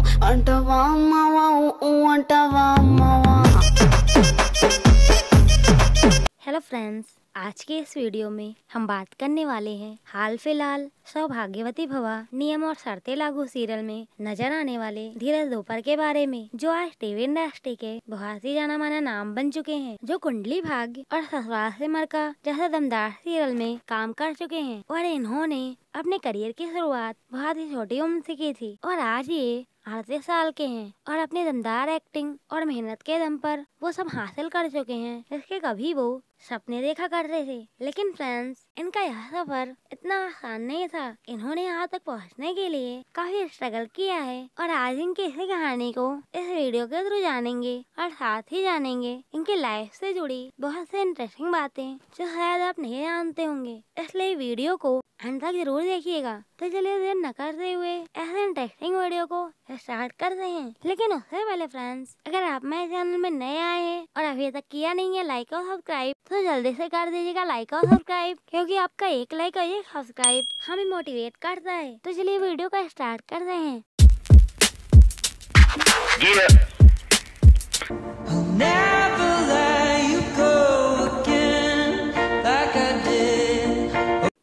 Hello friends आज के इस वीडियो में हम बात करने वाले हैं हाल फिलहाल सौभाग्यवती भवा नियम और शर्ते लागू सीरियल में नजर आने वाले धीरज दोपहर के बारे में जो आज टीवी इंडस्ट्री के बहुत ही जाना माना नाम बन चुके हैं जो कुंडली भाग्य और ससुराल से मरका जैसे दमदार सीरियल में काम कर चुके हैं और इन्होंने अपने करियर की शुरुआत बहुत ही छोटी उम्र से की थी और आज ये अड़तीस साल के हैं और अपनी दमदार एक्टिंग और मेहनत के दम पर वो सब हासिल कर चुके हैं इसके कभी वो सपने देखा करते थे लेकिन फ्रेंड्स इनका यह सफर इतना आसान नहीं था इन्होंने यहाँ तक पहुँचने के लिए काफी स्ट्रगल किया है और आज इनकी इसी कहानी को इस वीडियो के थ्रू जानेंगे और साथ ही जानेंगे इनकी लाइफ से जुड़ी बहुत सी इंटरेस्टिंग बातें जो शायद आप नहीं जानते होंगे इसलिए वीडियो को अंत तक जरूर देखिएगा तो चलिए देर न करते हुए ऐसे इंटरेस्टिंग वीडियो को स्टार्ट करते हैं लेकिन उससे पहले फ्रेंड्स अगर आप मेरे चैनल में नए आए हैं और अभी तक किया नहीं है लाइक और सब्सक्राइब तो जल्दी से कर दीजिएगा लाइक और सब्सक्राइब क्योंकि आपका एक लाइक और एक सब्सक्राइब हमें मोटिवेट करता है तो चलिए वीडियो का स्टार्ट करते हैं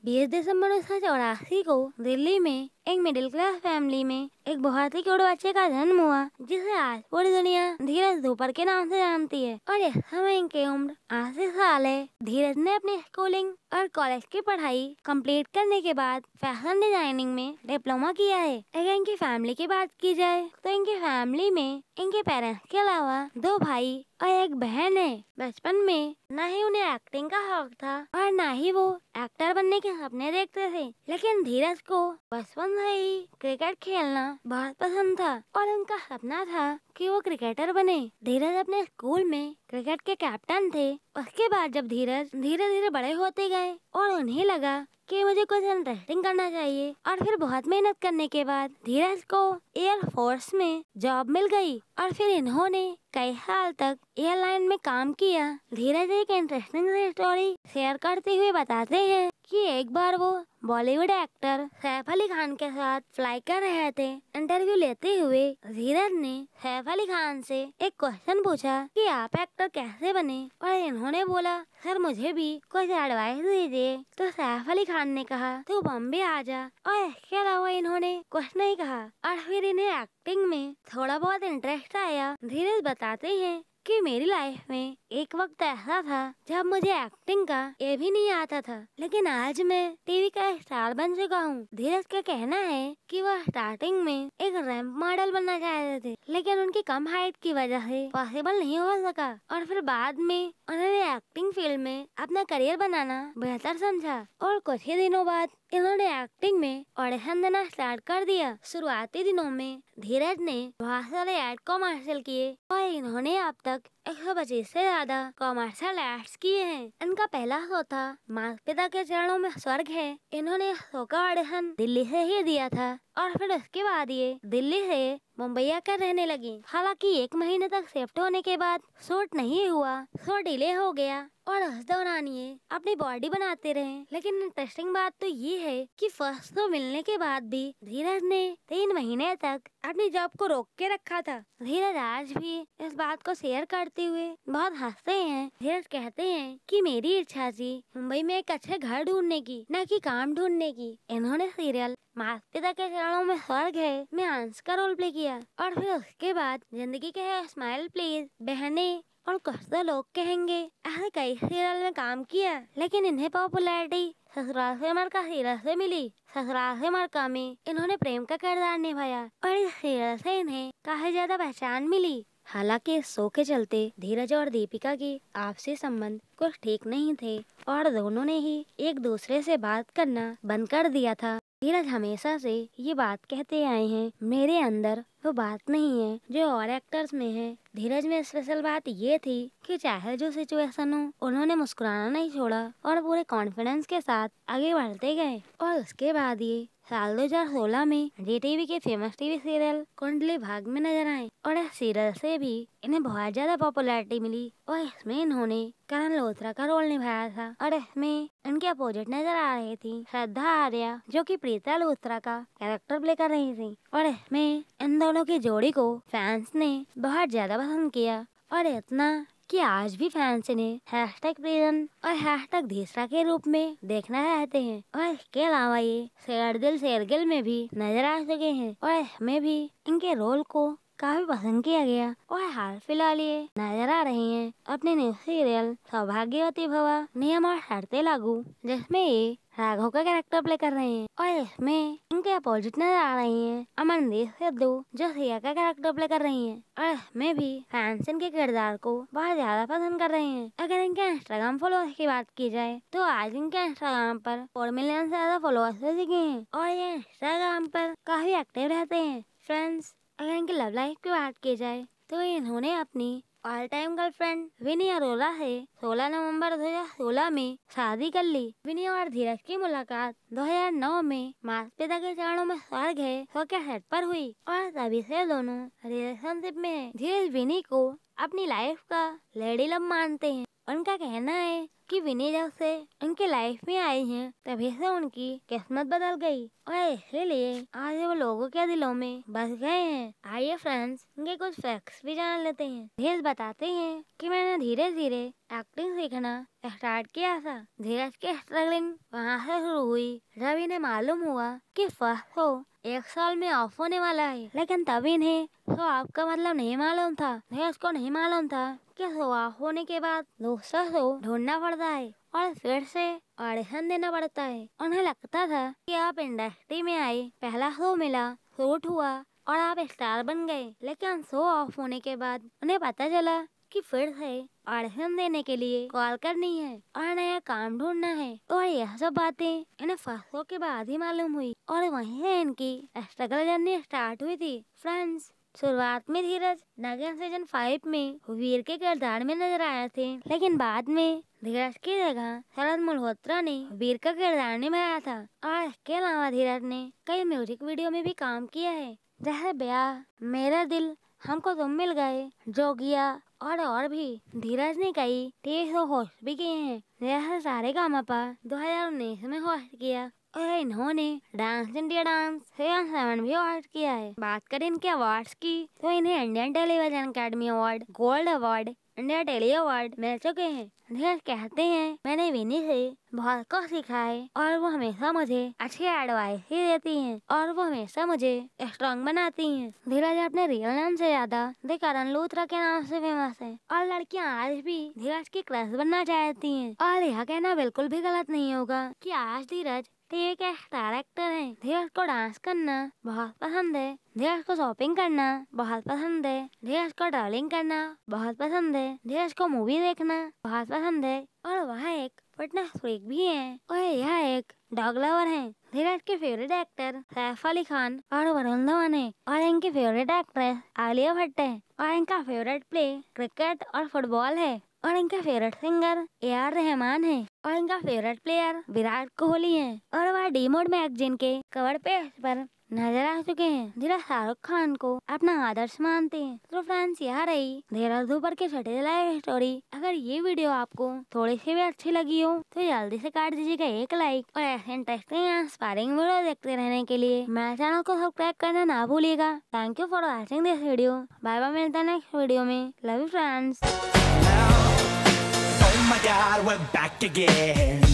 बीस दिसंबर उन्नीस सौ चौरासी को दिल्ली में एक मिडिल क्लास फैमिली में एक बहुत ही करोड़ बच्चे का जन्म हुआ जिसे आज पूरी दुनिया धीरज धूपर के नाम से जानती है और इस समय इनकी उम्र अस्सी साल है धीरज ने अपनी स्कूलिंग और कॉलेज की पढ़ाई कंप्लीट करने के बाद फैशन डिजाइनिंग में डिप्लोमा किया है अगर इनकी फैमिली की बात की जाए तो इनकी फैमिली में इनके पेरेंट्स के अलावा दो भाई और एक बहन है बचपन में न ही उन्हें एक्टिंग का शौक था और न ही वो एक्टर बनने के सपने देखते थे लेकिन धीरज को बचपन भाई क्रिकेट खेलना बहुत पसंद था और उनका सपना था कि वो क्रिकेटर बने धीरज अपने स्कूल में क्रिकेट के कैप्टन थे उसके बाद जब धीरज धीरे धीरे बड़े होते गए और उन्हें लगा कि मुझे कुछ इंटरेस्टिंग करना चाहिए और फिर बहुत मेहनत करने के बाद धीरज को एयरफोर्स में जॉब मिल गई और फिर इन्होंने कई साल तक एयरलाइन में काम किया धीरज एक इंटरेस्टिंग स्टोरी शेयर करते हुए बताते हैं कि एक बार वो बॉलीवुड एक्टर सैफ अली खान के साथ फ्लाई कर रहे थे इंटरव्यू लेते हुए धीरज ने सैफ अली खान से एक क्वेश्चन पूछा कि आप एक्टर कैसे बने और इन्होंने बोला सर मुझे भी कुछ एडवाइस दीजिए तो सैफ अली खान ने कहा तू बॉम्बे आ जा और इसके अलावा इन्होंने कुछ नहीं कहा और फिर इन्हें एक्टिंग में थोड़ा बहुत इंटरेस्ट आया धीरे बताते हैं कि मेरी लाइफ में एक वक्त ऐसा था जब मुझे एक्टिंग का ये भी नहीं आता था लेकिन आज मैं टीवी का स्टार बन चुका हूँ धीरज का कहना है कि वह स्टार्टिंग में एक रैंप मॉडल बनना चाहते थे लेकिन उनकी कम हाइट की वजह से पॉसिबल नहीं हो सका और फिर बाद में उन्होंने एक्टिंग फील्ड में अपना करियर बनाना बेहतर समझा और कुछ ही दिनों बाद इन्होंने एक्टिंग में ऑडिशन देना स्टार्ट कर दिया शुरुआती दिनों में धीरज ने बहुत सारे एड कॉमर्शियल किए और इन्होंने अब तक एक सौ पच्चीस ऐसी ज्यादा कॉमर्शियल एड्स किए हैं इनका पहला शो था माता पिता के चरणों में स्वर्ग है इन्होंने शो का ऑडिशन दिल्ली से ही दिया था और फिर उसके बाद ये दिल्ली से मुंबईया कर रहने लगी हालांकि एक महीने तक शिफ्ट होने के बाद शूट नहीं हुआ शो डिले हो गया और हंस दौरानिए अपनी बॉडी बनाते रहे लेकिन इंटरेस्टिंग बात तो ये है कि फर्स्ट तो मिलने के बाद भी धीरज ने तीन महीने तक अपनी जॉब को रोक के रखा था धीरज आज भी इस बात को शेयर करते हुए बहुत हंसते हैं धीरज कहते हैं कि मेरी इच्छा थी मुंबई में एक अच्छे घर ढूंढने की न कि काम ढूंढने की इन्होंने सीरियल माता पिता के चरणों में स्वर्ग है मैं आंस का रोल प्ले किया और फिर उसके बाद जिंदगी के है स्माइल प्लीज बहने और कुछ तो लोग कहेंगे ऐसे कई सीरियल में काम किया लेकिन इन्हें पॉपुलैरिटी ससुराल से मर का सीरियल से मिली ससुराल से मरका में इन्होंने प्रेम का किरदार निभाया और इस सीरियल से इन्हें काफी ज्यादा पहचान मिली हालांकि इस शो के चलते धीरज और दीपिका के आपसी संबंध कुछ ठीक नहीं थे और दोनों ने ही एक दूसरे से बात करना बंद कर दिया था धीरज हमेशा से ये बात कहते आए हैं मेरे अंदर वो बात नहीं है जो और एक्टर्स में है धीरज में स्पेशल बात ये थी कि चाहे जो सिचुएशन हो उन्होंने मुस्कुराना नहीं छोड़ा और पूरे कॉन्फिडेंस के साथ आगे बढ़ते गए और उसके बाद ये साल 2016 में जी टीवी के famous TV serial Kundali Bhagya में नजर आए और इस सीरियल से भी इन्हें बहुत ज्यादा पॉपुलैरिटी मिली और इसमें इन्होंने करण लोथरा का रोल निभाया था और इसमें इनके अपोजिट नजर आ रही थी श्रद्धा आर्या जो कि प्रीता लोथरा का कैरेक्टर प्ले कर रही थी और इसमें इन दोनों की जोड़ी को फैंस ने बहुत ज्यादा पसंद किया और इतना कि आज भी फैंस इन्हें हैशटैग टैग और हैशटैग धीसरा के रूप में देखना चाहते हैं और इसके अलावा ये शेरदिल शेरगिल में भी नजर आ चुके हैं और हमें भी इनके रोल को काफी पसंद किया गया और हाल फिलहाल ये नजर आ रहे हैं अपने न्यू सीरियल सौभाग्यवती भवा नियम और शर्तें लागू जिसमें ये राघव का कैरेक्टर प्ले कर रहे हैं और इसमें इनके अपोजिट नजर आ रही हैं अमनदीप सिद्धू जो सिया का कैरेक्टर प्ले कर रही हैं और इसमें भी फैंस इनके किरदार को बहुत ज्यादा पसंद कर रहे हैं अगर इनके इंस्टाग्राम फॉलोअर्स की बात की जाए तो आज इनके इंस्टाग्राम पर फोर मिलियन से ज्यादा फॉलोअर्स हो चुके हैं और ये इंस्टाग्राम पर काफी एक्टिव रहते हैं फ्रेंड्स अगर इनकी लव लाइफ की बात की जाए तो इन्होंने अपनी all time girlfriend Vinny Arora से 16 नवंबर 2016 में शादी कर ली विनय और धीरज की मुलाकात 2009 में माता के चरणों में स्वर्ग है सो पर हुई और तभी से दोनों रिलेशनशिप में धीरज विनी को अपनी लाइफ का लेडी लव मानते हैं उनका कहना है कि विनय जब से उनके लाइफ में आई हैं तभी से उनकी किस्मत बदल गई और इसलिए आज वो लोगों के दिलों में बस गए हैं आइए फ्रेंड्स उनके कुछ फैक्ट्स भी जान लेते हैं धीरज बताते हैं कि मैंने धीरे धीरे एक्टिंग सीखना स्टार्ट किया था धीरज की स्ट्रगलिंग वहाँ से शुरू हुई इन्हें मालूम हुआ कि शो तो एक साल में ऑफ होने वाला है लेकिन तभी इन्हें सो तो आपका मतलब नहीं मालूम था उसको नहीं मालूम था कि सो ऑफ होने के बाद दूसरा शो ढूंढना पड़ता है और फिर से ऑडिशन देना पड़ता है उन्हें लगता था कि आप इंडस्ट्री में आए पहला शो मिला शूट हुआ और आप स्टार बन गए लेकिन शो ऑफ होने के बाद उन्हें पता चला कि फिर से ऑडिशन देने के लिए कॉल करनी है और नया काम ढूंढना है और यह सब बातें इन्हें फसलों के बाद ही मालूम हुई और वहीं से इनकी स्ट्रगल जर्नी स्टार्ट हुई थी फ्रेंड्स शुरुआत में धीरज नगर सीजन फाइव में वीर के किरदार में नजर आए थे लेकिन बाद में धीरज की जगह शरद मल्होत्रा ने वीर का किरदार निभाया था और इसके अलावा धीरज ने कई म्यूजिक वीडियो में भी काम किया है जैसे ब्याह मेरा दिल हमको तुम मिल गए जोगिया और और भी धीरज ने कई तेईस सौ तो होस्ट भी किए हैं जैसे सारे काम मापा दो हजार उन्नीस में होस्ट किया और इन्होंने dance India dance seven seven भी अवार्ड किया है बात करें इनके अवार्ड्स की तो इन्हें Indian television academy award gold award India telly award मिल चुके हैं धीरज कहते हैं मैंने विनी से बहुत कुछ सीखा है और वो हमेशा मुझे अच्छी एडवाइस ही देती हैं और वो हमेशा मुझे स्ट्रांग बनाती हैं धीरज अपने रियल नाम से ज्यादा द करण लूथरा के नाम से फेमस है और लड़कियां आज भी धीरज की क्लास बनना चाहती हैं और यह कहना बिल्कुल भी गलत नहीं होगा कि आज धीरज एक डायरेक्टर है धीरज को डांस करना बहुत पसंद है धीरज को शॉपिंग करना बहुत पसंद है धीरज को ट्रेवलिंग करना बहुत पसंद है धीरज को मूवी देखना बहुत पसंद है और वह एक फिटनेस फ्रीक भी है और यह एक डॉग लवर है धीरज के फेवरेट एक्टर सैफ अली खान और वरुण धवन है और इनकी फेवरेट एक्ट्रेस आलिया भट्ट है और इनका फेवरेट प्ले क्रिकेट और फुटबॉल है और इनका favourite singer A R Rahman है और इनका फेवरेट प्लेयर विराट कोहली है और वह डी मोड मैगजीन के कवर पेज पर नजर आ चुके हैं जिला शाहरुख खान को अपना आदर्श मानते हैं तो फ्रेंड्स यह रही देरा पर के लाइव स्टोरी अगर ये वीडियो आपको थोड़ी सी भी अच्छी लगी हो तो जल्दी से काट दीजिएगा एक लाइक और ऐसे इंटरेस्टिंग इंस्पायरिंग वीडियो देखते रहने के लिए मेरे चैनल को सब्सक्राइब करना ना भूलिएगा thank you for watching this video bye bye मिलता है नेक्स्ट वीडियो में love you friends my god, we're back again.